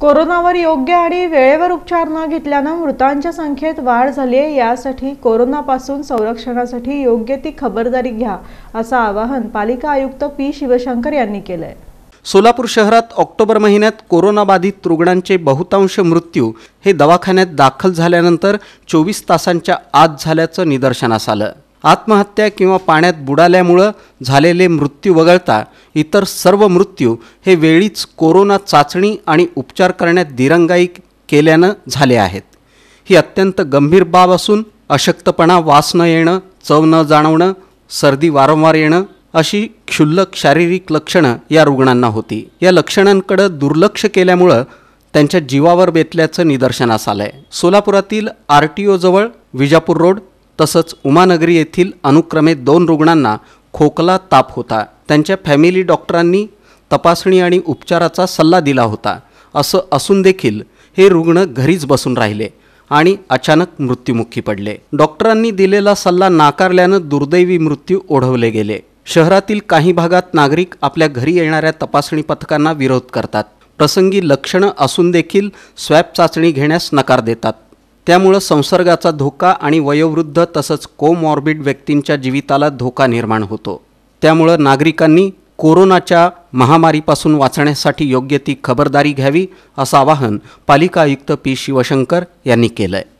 कोरोनावर योग्य आणि वेळेवर उपचार न घेतल्यानं मृतांच्या संख्येत वाढ झाली आहे यासाठी कोरोनापासून संरक्षणासाठी योग्य ती खबरदारी घ्या असं आवाहन पालिका आयुक्त पी शिवशंकर यांनी केलंय सोलापूर शहरात ऑक्टोबर महिन्यात कोरोनाबाधित रुग्णांचे बहुतांश मृत्यू हे दवाखान्यात दाखल झाल्यानंतर चोवीस तासांच्या आत झाल्याचं निदर्शनास आलं आत्महत्या किंवा पाण्यात बुडाल्यामुळं झालेले मृत्यू वगळता इतर सर्व मृत्यू हे वेळीच कोरोना चाचणी आणि उपचार करण्यात दिरंगाई केल्यानं झाले आहेत ही अत्यंत गंभीर बाब असून अशक्तपणा वास न येणं चव न जाणवणं सर्दी वारंवार येणं अशी क्षुल्लक शारीरिक लक्षणं या रुग्णांना होती या लक्षणांकडं दुर्लक्ष केल्यामुळं त्यांच्या जीवावर बेतल्याचं निदर्शनास आलं आहे सोलापुरातील आर टी ओजवळ विजापूर रोड तसंच उमानगरी येथील अनुक्रमे दोन रुग्णांना खोकला ताप होता त्यांच्या फॅमिली डॉक्टरांनी तपासणी आणि उपचाराचा सल्ला दिला होता असं असून देखील हे रुग्ण घरीच बसून राहिले आणि अचानक मृत्युमुखी पडले डॉक्टरांनी दिलेला सल्ला नाकारल्यानं दुर्दैवी मृत्यू ओढवले गेले शहरातील काही भागात नागरिक आपल्या घरी येणाऱ्या तपासणी पथकांना विरोध करतात प्रसंगी लक्षणं असून देखील स्वॅब चाचणी घेण्यास नकार देतात त्यामुळं संसर्गाचा धोका आणि वयोवृद्ध तसंच कोमॉर्बिड व्यक्तींच्या जीविताला धोका निर्माण होतो त्यामुळं नागरिकांनी कोरोनाच्या महामारीपासून वाचण्यासाठी योग्य ती खबरदारी घ्यावी असं आवाहन पालिका आयुक्त पी शिवशंकर यांनी केलं